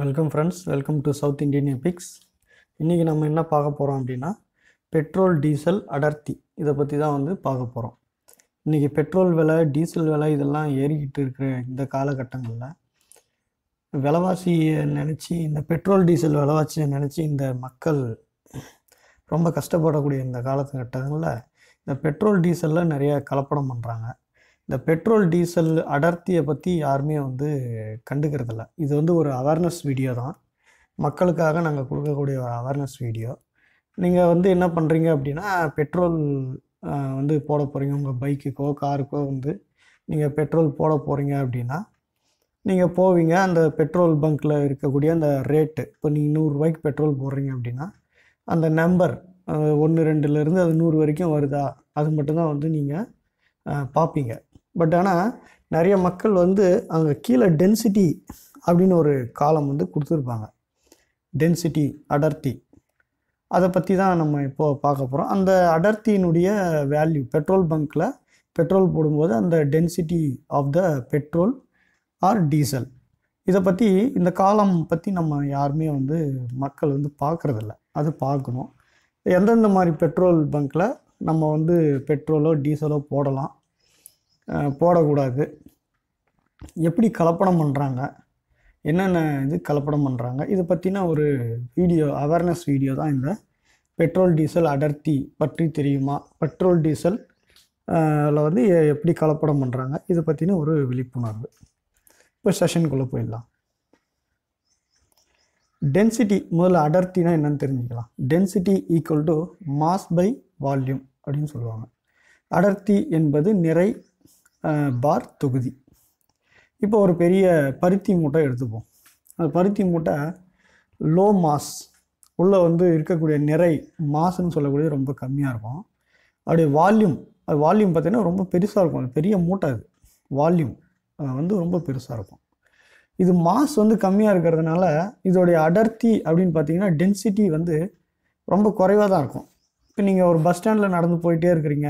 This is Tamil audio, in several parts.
welcome friends welcome to south Indian epics இன்றைக்கி நம்ம என்ன பார்க்க போகிறோம் அப்படின்னா பெட்ரோல் டீசல் அடர்த்தி இதை பற்றி தான் வந்து பார்க்க போகிறோம் இன்றைக்கி பெட்ரோல் விலை டீசல் விலை இதெல்லாம் ஏறிக்கிட்டு இருக்கிற இந்த காலகட்டங்களில் விலைவாசியை நினச்சி இந்த பெட்ரோல் டீசல் விலைவாசியை நினச்சி இந்த மக்கள் ரொம்ப கஷ்டப்படக்கூடிய இந்த காலகட்டங்களில் இந்த பெட்ரோல் டீசலில் நிறைய கலப்படம் பண்ணுறாங்க இந்த பெட்ரோல் டீசல் அடர்த்தியை பற்றி யாருமே வந்து கண்டுக்கிறதில்ல இது வந்து ஒரு அவேர்னஸ் வீடியோ தான் மக்களுக்காக நாங்கள் கொடுக்கக்கூடிய ஒரு அவேர்னஸ் வீடியோ நீங்கள் வந்து என்ன பண்ணுறீங்க அப்படின்னா பெட்ரோல் வந்து போட போகிறீங்க உங்கள் பைக்குக்கோ காருக்கோ வந்து நீங்கள் பெட்ரோல் போட போகிறீங்க அப்படின்னா நீங்கள் போவீங்க அந்த பெட்ரோல் பங்க்கில் இருக்கக்கூடிய அந்த ரேட்டு இப்போ நீங்கள் நூறுரூவாய்க்கு பெட்ரோல் போடுறீங்க அப்படின்னா அந்த நம்பர் ஒன்று ரெண்டுலேருந்து அது நூறு வரைக்கும் வருதா அது மட்டும்தான் வந்து நீங்கள் பார்ப்பீங்க பட் ஆனால் நிறைய மக்கள் வந்து அங்கே கீழே டென்சிட்டி அப்படின்னு ஒரு காலம் வந்து கொடுத்துருப்பாங்க டென்சிட்டி அடர்த்தி அதை பற்றி தான் நம்ம இப்போது பார்க்க போகிறோம் அந்த அடர்த்தியினுடைய வேல்யூ பெட்ரோல் பங்க்கில் பெட்ரோல் போடும்போது அந்த density of the petrol or diesel இதை பற்றி இந்த காலம் பற்றி நம்ம யாருமே வந்து மக்கள் வந்து பார்க்குறதில்ல அது பார்க்கணும் எந்தெந்த மாதிரி பெட்ரோல் பங்க்கில் நம்ம வந்து பெட்ரோலோ டீசலோ போடலாம் போடக்கூடாது எப்படி கலப்படம் பண்ணுறாங்க என்னென்ன இது கலப்படம் பண்ணுறாங்க இதை பற்றின ஒரு வீடியோ அவேர்னஸ் வீடியோ தான் இந்த பெட்ரோல் டீசல் அடர்த்தி பற்றி தெரியுமா பெட்ரோல் டீசல் வந்து எப்படி கலப்படம் பண்ணுறாங்க இதை பற்றின ஒரு விழிப்புணர்வு இப்போ செஷனுக்குள்ளே போயிடலாம் டென்சிட்டி முதல்ல அடர்த்தினா என்னென்னு தெரிஞ்சுக்கலாம் density equal to mass by volume அப்படின்னு சொல்லுவாங்க அடர்த்தி என்பது நிறை பார் தொகுதி இப்போ ஒரு பெரிய பருத்தி மூட்டை எடுத்துப்போம் அந்த பருத்தி மூட்டை லோ மாஸ் உள்ளே வந்து இருக்கக்கூடிய நிறை மாசுன்னு சொல்லக்கூடியது ரொம்ப கம்மியாக இருக்கும் அப்படியே வால்யூம் அது வால்யூம் பார்த்திங்கன்னா ரொம்ப பெருசாக இருக்கும் அது பெரிய மூட்டை அது வால்யூம் வந்து ரொம்ப பெருசாக இருக்கும் இது மாஸ் வந்து கம்மியாக இருக்கிறதுனால இதோடைய அடர்த்தி அப்படின்னு பார்த்தீங்கன்னா டென்சிட்டி வந்து ரொம்ப குறைவாக தான் இருக்கும் இப்போ நீங்கள் ஒரு பஸ் ஸ்டாண்டில் நடந்து போயிட்டே இருக்கிறீங்க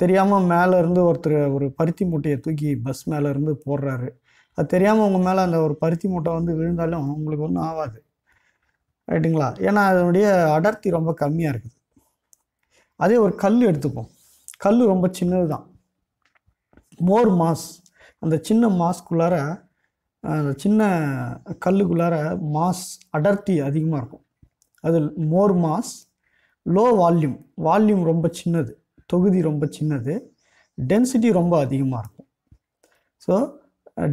தெரியாமல் மேலேருந்து ஒருத்தர் ஒரு பருத்தி மூட்டையை தூக்கி பஸ் மேலேருந்து போடுறாரு அது தெரியாமல் உங்கள் மேலே அந்த ஒரு பருத்தி மூட்டை வந்து விழுந்தாலும் உங்களுக்கு ஒன்றும் ஆகாது ரைட்டுங்களா ஏன்னா அதனுடைய அடர்த்தி ரொம்ப கம்மியாக இருக்குது அதே ஒரு கல் எடுத்துப்போம் கல் ரொம்ப சின்னது தான் மோர் மாஸ் அந்த சின்ன மாஸ்க்குள்ளார அந்த சின்ன கல்லுக்குள்ளார மாஸ் அடர்த்தி அதிகமாக இருக்கும் அது more mass low volume volume ரொம்ப சின்னது தொகுதி ரொம்ப சின்னது டென்சிட்டி ரொம்ப அதிகமாக இருக்கும் so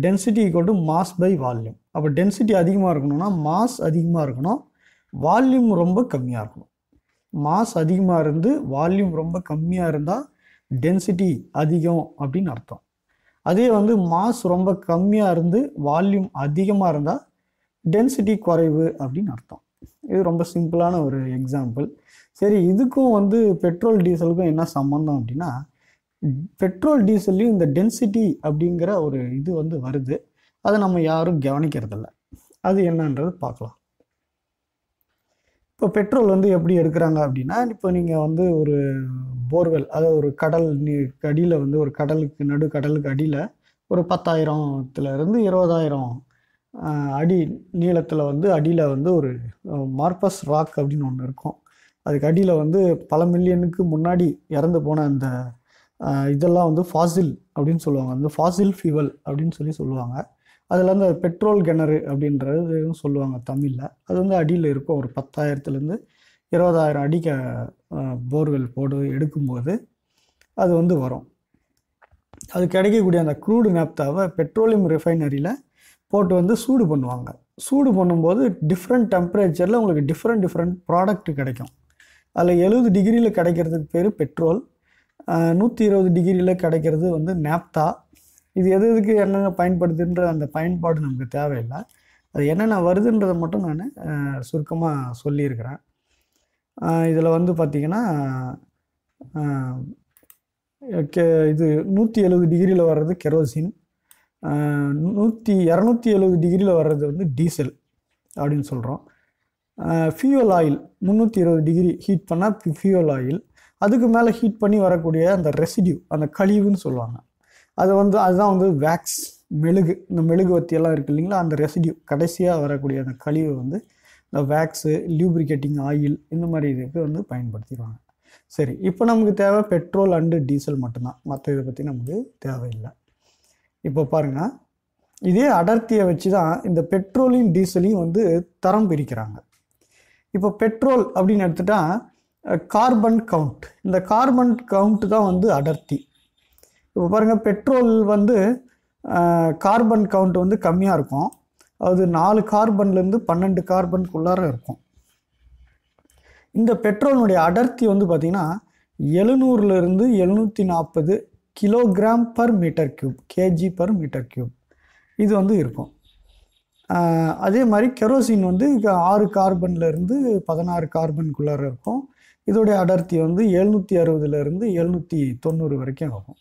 density equal to mass by volume அப்போ டென்சிட்டி அதிகமாக இருக்கணும்னா மாஸ் அதிகமாக இருக்கணும் வால்யூம் ரொம்ப கம்மியாக இருக்கணும் மாஸ் அதிகமாக இருந்து வால்யூம் ரொம்ப கம்மியாக இருந்தால் டென்சிட்டி அதிகம் அப்படின்னு அர்த்தம் அதே வந்து மாஸ் ரொம்ப கம்மியாக இருந்து வால்யூம் அதிகமாக இருந்தால் டென்சிட்டி குறைவு அப்படின்னு அர்த்தம் இது ரொம்ப சிம்பிளான ஒரு எக்ஸாம்பிள் சரி இதுக்கும் வந்து பெட்ரோல் டீசலுக்கும் என்ன சம்மந்தம் அப்படின்னா பெட்ரோல் டீசல்லையும் இந்த டென்சிட்டி அப்படிங்கிற ஒரு இது வந்து வருது அதை நம்ம யாரும் கவனிக்கிறதில்ல அது என்னன்றது பார்க்கலாம் இப்போ பெட்ரோல் வந்து எப்படி எடுக்கிறாங்க அப்படின்னா இப்போ நீங்கள் வந்து ஒரு போர்வெல் அதாவது ஒரு கடல் நீ அடியில் வந்து ஒரு கடலுக்கு நடு கடலுக்கு அடியில் ஒரு பத்தாயிரத்துலேருந்து இருபதாயிரம் அடி நீளத்தில் வந்து அடியில் வந்து ஒரு மார்பஸ் ராக் அப்படின்னு ஒன்று இருக்கும் அதுக்கு அடியில் வந்து பல மில்லியனுக்கு முன்னாடி இறந்து போன அந்த இதெல்லாம் வந்து ஃபாசில் அப்படின்னு சொல்லுவாங்க அந்த ஃபாசில் ஃபியூவல் அப்படின்னு சொல்லி சொல்லுவாங்க அதில் அந்த பெட்ரோல் கிணறு அப்படின்றது சொல்லுவாங்க தமிழில் அது வந்து அடியில் இருக்கும் ஒரு பத்தாயிரத்துலேருந்து இருபதாயிரம் அடிக்க போர்வெல் போடு எடுக்கும்போது அது வந்து வரும் அது கிடைக்கக்கூடிய அந்த க்ரூடு நாப்தாவை பெட்ரோலியம் ரிஃபைனரியில் போட்டு வந்து சூடு பண்ணுவாங்க சூடு பண்ணும்போது டிஃப்ரெண்ட் டெம்பரேச்சரில் உங்களுக்கு டிஃப்ரெண்ட் டிஃப்ரெண்ட் ப்ராடக்ட் கிடைக்கும் அதில் எழுபது டிகிரியில் கிடைக்கிறதுக்கு பேர் பெட்ரோல் நூற்றி இருபது டிகிரியில் கிடைக்கிறது வந்து நேப்தா இது எது எதுக்கு என்னென்ன பயன்படுதுன்ற அந்த பயன்பாடு நமக்கு தேவையில்லை அது என்னென்ன வருதுன்றதை மட்டும் நான் சுருக்கமாக சொல்லியிருக்கிறேன் இதில் வந்து பார்த்திங்கன்னா இது நூற்றி எழுபது டிகிரியில் வர்றது கெரோசின் நூற்றி இரநூத்தி எழுபது டிகிரியில் வர்றது வந்து டீசல் அப்படின்னு சொல்கிறோம் ஃபியூவல் ஆயில் முந்நூற்றி இருபது டிகிரி ஹீட் பண்ணால் ஃபியூவல் ஆயில் அதுக்கு மேலே ஹீட் பண்ணி வரக்கூடிய அந்த ரெசிடியூ அந்த கழிவுன்னு சொல்லுவாங்க அது வந்து அதுதான் வந்து வேக்ஸ் மெழுகு இந்த மெழுகு வத்தியெல்லாம் இருக்குது இல்லைங்களா அந்த ரெசிடியூ கடைசியாக வரக்கூடிய அந்த கழிவு வந்து இந்த வேக்ஸு லியூப்ரிகேட்டிங் ஆயில் இந்த மாதிரி இதுக்கு வந்து பயன்படுத்திடுவாங்க சரி இப்போ நமக்கு தேவை பெட்ரோல் அண்டு டீசல் மட்டும்தான் மற்ற இதை பற்றி நமக்கு தேவையில்லை இப்போ பாருங்க இதே அடர்த்தியை வச்சு தான் இந்த பெட்ரோலையும் டீசலையும் வந்து தரம் பிரிக்கிறாங்க இப்போ பெட்ரோல் அப்படின்னு எடுத்துட்டா கார்பன் கவுண்ட் இந்த கார்பன் கவுண்ட் தான் வந்து அடர்த்தி இப்போ பாருங்கள் பெட்ரோல் வந்து கார்பன் கவுண்ட் வந்து கம்மியாக இருக்கும் அது நாலு கார்பன்லேருந்து பன்னெண்டு கார்பனுக்குள்ளார இருக்கும் இந்த பெட்ரோலினுடைய அடர்த்தி வந்து பார்த்திங்கன்னா எழுநூறுலேருந்து எழுநூற்றி நாற்பது kilogram per metre cube KG per metre cube இது வந்து இருக்கும் அதே மாதிரி கெரோசின் வந்து ஆறு கார்பன்லேருந்து பதினாறு கார்பனுக்குள்ளார இருக்கும் இதோடைய அடர்த்தி வந்து எழுநூற்றி அறுபதுலேருந்து எழுநூற்றி தொண்ணூறு வரைக்கும் ஆகும்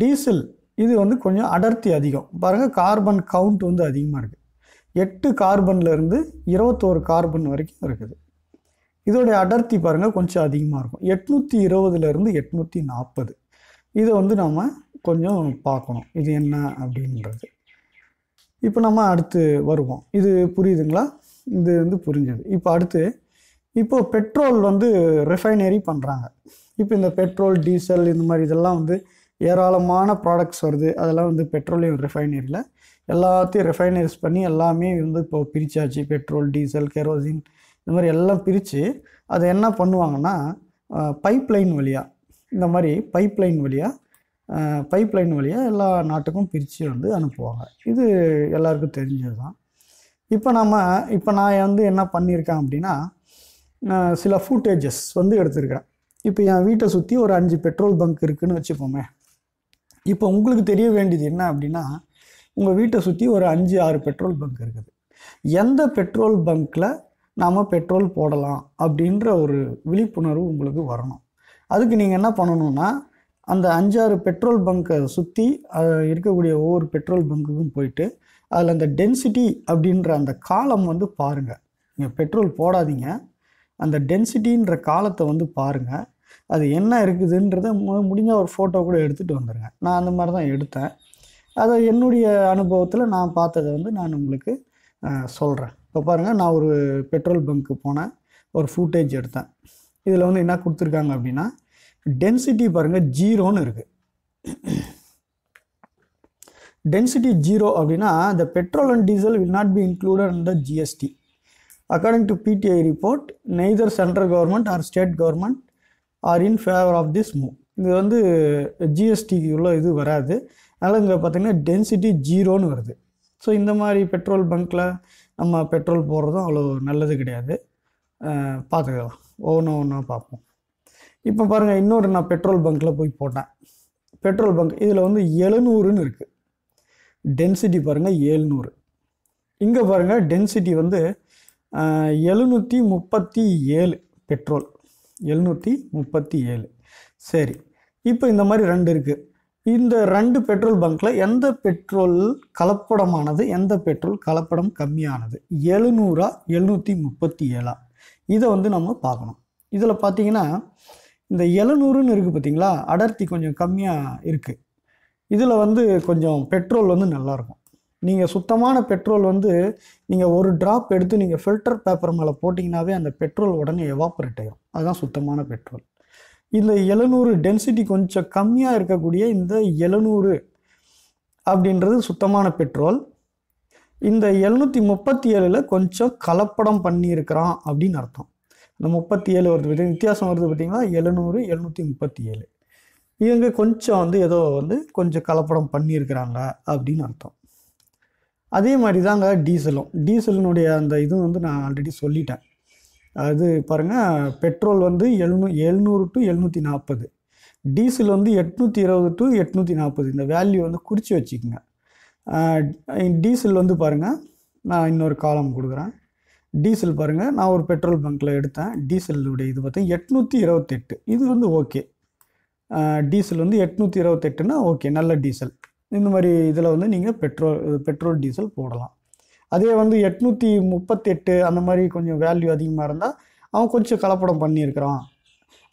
டீசல் இது வந்து கொஞ்சம் அடர்த்தி அதிகம் பாருங்கள் கார்பன் கவுண்ட் வந்து அதிகமாக இருக்குது எட்டு கார்பன்லேருந்து இருபத்தோரு கார்பன் வரைக்கும் இருக்குது இதோடைய அடர்த்தி பாருங்கள் கொஞ்சம் அதிகமாக இருக்கும் எட்நூற்றி இருபதுலேருந்து எட்நூற்றி நாற்பது இதை வந்து நாம் கொஞ்சம் பார்க்கணும் இது என்ன அப்படின்றது இப்போ நம்ம அடுத்து வருவோம் இது புரியுதுங்களா இது வந்து புரிஞ்சது இப்போ அடுத்து இப்போது பெட்ரோல் வந்து ரிஃபைனரி பண்ணுறாங்க இப்போ இந்த பெட்ரோல் டீசல் இந்த மாதிரி இதெல்லாம் வந்து ஏராளமான ப்ராடக்ட்ஸ் வருது அதெல்லாம் வந்து பெட்ரோலியம் ரிஃபைனரியில் எல்லாத்தையும் ரிஃபைனரிஸ் பண்ணி எல்லாமே வந்து இப்போ பிரித்தாச்சு பெட்ரோல் டீசல் கெரோசின் இந்த மாதிரி எல்லாம் பிரித்து அதை என்ன பண்ணுவாங்கன்னா பைப்லைன் வழியாக இந்த மாதிரி பைப்லைன் வழியாக பைப்லைன் வழியாக எல்லா நாட்டுக்கும் பிரித்து வந்து அனுப்புவாங்க இது எல்லாருக்கும் தெரிஞ்சது தான் இப்போ நம்ம இப்போ நான் வந்து என்ன பண்ணியிருக்கேன் அப்படின்னா சில ஃபூட்டேஜஸ் வந்து எடுத்திருக்கிறேன் இப்போ என் வீட்டை சுற்றி ஒரு அஞ்சு பெட்ரோல் பங்க் இருக்குதுன்னு வச்சுப்போமே இப்போ உங்களுக்கு தெரிய வேண்டியது என்ன அப்படின்னா உங்கள் வீட்டை சுற்றி ஒரு அஞ்சு ஆறு பெட்ரோல் பங்க் இருக்குது எந்த பெட்ரோல் பங்க்கில் நாம் பெட்ரோல் போடலாம் அப்படின்ற ஒரு விழிப்புணர்வு உங்களுக்கு வரணும் அதுக்கு நீங்கள் என்ன பண்ணணும்னா அந்த அஞ்சாறு பெட்ரோல் பங்க்கை சுற்றி இருக்கக்கூடிய ஒவ்வொரு பெட்ரோல் பங்குக்கும் போயிட்டு அதில் அந்த டென்சிட்டி அப்படின்ற அந்த காலம் வந்து பாருங்கள் நீங்கள் பெட்ரோல் போடாதீங்க அந்த டென்சிட்டின்ற காலத்தை வந்து பாருங்கள் அது என்ன இருக்குதுன்றத முடிஞ்ச ஒரு ஃபோட்டோ கூட எடுத்துகிட்டு வந்துடுங்க நான் அந்த மாதிரி தான் எடுத்தேன் அதை என்னுடைய அனுபவத்தில் நான் பார்த்ததை வந்து நான் உங்களுக்கு சொல்கிறேன் இப்போ பாருங்கள் நான் ஒரு பெட்ரோல் பங்க்கு போனேன் ஒரு ஃபூட்டேஜ் எடுத்தேன் இதில் வந்து என்ன கொடுத்துருக்காங்க அப்படின்னா டென்சிட்டி பாருங்கள் ஜீரோன்னு இருக்குது டென்சிட்டி ஜீரோ அப்படின்னா இந்த petrol and diesel will not be included in the GST according to PTI report neither central government or state government or in favour of this move இது வந்து ஜிஎஸ்டிக்கு உள்ள இது வராது அதனால் இங்கே பார்த்திங்கன்னா டென்சிட்டி ஜீரோன்னு வருது ஸோ இந்த மாதிரி பெட்ரோல் பங்க்கில் நம்ம பெட்ரோல் போடுறதும் அவ்வளோ நல்லது கிடையாது பார்த்துக்கலாம் ஒவ்வொன்றா ஒன்றா பார்ப்போம் இப்போ பாருங்கள் இன்னொரு நான் பெட்ரோல் பங்க்கில் போய் போட்டேன் பெட்ரோல் பங்க் இதில் வந்து எழுநூறுன்னு இருக்குது டென்சிட்டி பாருங்கள் எழுநூறு இங்கே பாருங்கள் டென்சிட்டி வந்து எழுநூற்றி முப்பத்தி ஏழு பெட்ரோல் எழுநூற்றி முப்பத்தி ஏழு சரி இப்போ இந்த மாதிரி ரெண்டு இருக்குது இந்த ரெண்டு பெட்ரோல் பங்க்கில் எந்த பெட்ரோல் கலப்படமானது எந்த பெட்ரோல் கலப்படம் கம்மியானது எழுநூறா எழுநூற்றி முப்பத்தி ஏழா இதை வந்து நம்ம பார்க்கணும் இதில் பார்த்தீங்கன்னா இந்த எழுநூறுன்னு இருக்குது பார்த்திங்களா அடர்த்தி கொஞ்சம் கம்மியாக இருக்குது இதில் வந்து கொஞ்சம் பெட்ரோல் வந்து நல்லாயிருக்கும் நீங்கள் சுத்தமான பெட்ரோல் வந்து நீங்கள் ஒரு ட்ராப் எடுத்து நீங்கள் ஃபில்டர் பேப்பர் மேலே போட்டிங்கனாவே அந்த பெட்ரோல் உடனே எவாப்ரேட் ஆகிடும் அதுதான் சுத்தமான பெட்ரோல் இந்த எழுநூறு டென்சிட்டி கொஞ்சம் கம்மியாக இருக்கக்கூடிய இந்த எழுநூறு அப்படின்றது சுத்தமான பெட்ரோல் இந்த எழுநூற்றி முப்பத்தி ஏழில் கொஞ்சம் கலப்படம் பண்ணியிருக்கிறான் அப்படின்னு அர்த்தம் இந்த முப்பத்தி ஏழு வருது பார்த்திங்கன்னா வித்தியாசம் வருது பார்த்திங்கன்னா எழுநூறு எழுநூற்றி முப்பத்தி ஏழு இவங்க கொஞ்சம் வந்து ஏதோ வந்து கொஞ்சம் கலப்படம் பண்ணியிருக்கிறாங்க அப்படின்னு அர்த்தம் அதே மாதிரி தாங்க டீசலும் டீசலினுடைய அந்த இது வந்து நான் ஆல்ரெடி சொல்லிட்டேன் அது பாருங்கள் பெட்ரோல் வந்து எழுநூ எழுநூறு டு எழுநூற்றி நாற்பது டீசல் வந்து எட்நூற்றி இருபது டு எட்நூற்றி நாற்பது இந்த வேல்யூ வந்து குறித்து வச்சுக்கோங்க டீசல் வந்து பாருங்கள் நான் இன்னொரு காலம் கொடுக்குறேன் டீசல் பாருங்கள் நான் ஒரு பெட்ரோல் பங்க்கில் எடுத்தேன் டீசலுடைய இது பார்த்தீங்கன்னா எட்நூற்றி இருபத்தெட்டு இது வந்து ஓகே டீசல் வந்து எட்நூற்றி இருபத்தெட்டுனா ஓகே நல்ல டீசல் இந்த மாதிரி இதில் வந்து நீங்கள் பெட்ரோல் பெட்ரோல் டீசல் போடலாம் அதே வந்து எட்நூற்றி முப்பத்தெட்டு அந்த மாதிரி கொஞ்சம் வேல்யூ அதிகமாக இருந்தால் அவன் கொஞ்சம் கலப்படம் பண்ணியிருக்கிறான்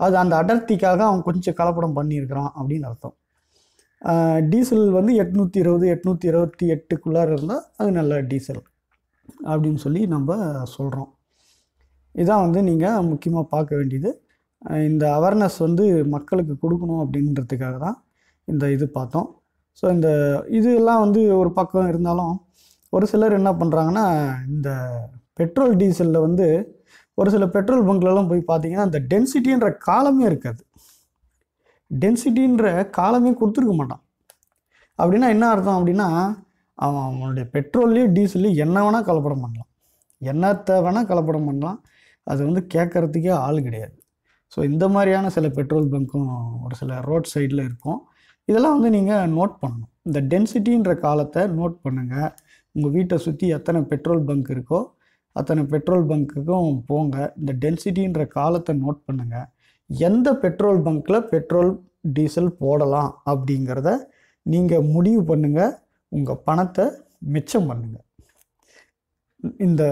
அது அந்த அடர்த்திக்காக அவன் கொஞ்சம் கலப்படம் பண்ணியிருக்கிறான் அப்படின்னு அர்த்தம் டீசல் வந்து எட்நூற்றி இருபது எட்நூற்றி இருபத்தி எட்டுக்குள்ளார இருந்தால் அது நல்ல டீசல் அப்படின்னு சொல்லி நம்ம சொல்கிறோம் இதான் வந்து நீங்கள் முக்கியமாக பார்க்க வேண்டியது இந்த அவேர்னஸ் வந்து மக்களுக்கு கொடுக்கணும் அப்படின்றதுக்காக தான் இந்த இது பார்த்தோம் ஸோ இந்த இதெல்லாம் வந்து ஒரு பக்கம் இருந்தாலும் ஒரு சிலர் என்ன பண்ணுறாங்கன்னா இந்த பெட்ரோல் டீசலில் வந்து ஒரு சில பெட்ரோல் பங்க்லலாம் போய் பார்த்தீங்கன்னா அந்த டென்சிட்டின்ற காலமே இருக்காது டென்சிட்டின்ற காலமே கொடுத்துருக்க மாட்டான் அப்படின்னா என்ன அர்த்தம் அப்படின்னா அவன் அவனுடைய பெட்ரோல்லையும் டீசல்லையும் என்ன வேணால் கலப்படம் பண்ணலாம் என்னத்தை வேணால் கலப்படம் பண்ணலாம் அது வந்து கேட்குறதுக்கே ஆள் கிடையாது ஸோ இந்த மாதிரியான சில பெட்ரோல் பங்க்கும் ஒரு சில ரோட் சைடில் இருக்கும் இதெல்லாம் வந்து நீங்கள் நோட் பண்ணணும் இந்த டென்சிட்டின்ற காலத்தை நோட் பண்ணுங்கள் உங்கள் வீட்டை சுற்றி எத்தனை பெட்ரோல் பங்க் இருக்கோ அத்தனை பெட்ரோல் பங்க்குக்கும் போங்க இந்த டென்சிட்டின்ற காலத்தை நோட் பண்ணுங்கள் எந்த பெட்ரோல் பங்க்கில் பெட்ரோல் டீசல் போடலாம் அப்படிங்கிறத நீங்கள் முடிவு பண்ணுங்கள் உங்கள் பணத்தை மிச்சம் பண்ணுங்கள் இந்த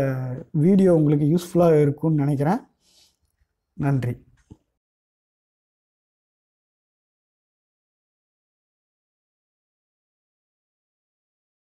வீடியோ உங்களுக்கு யூஸ்ஃபுல்லாக இருக்கும்னு நினைக்கிறேன் நன்றி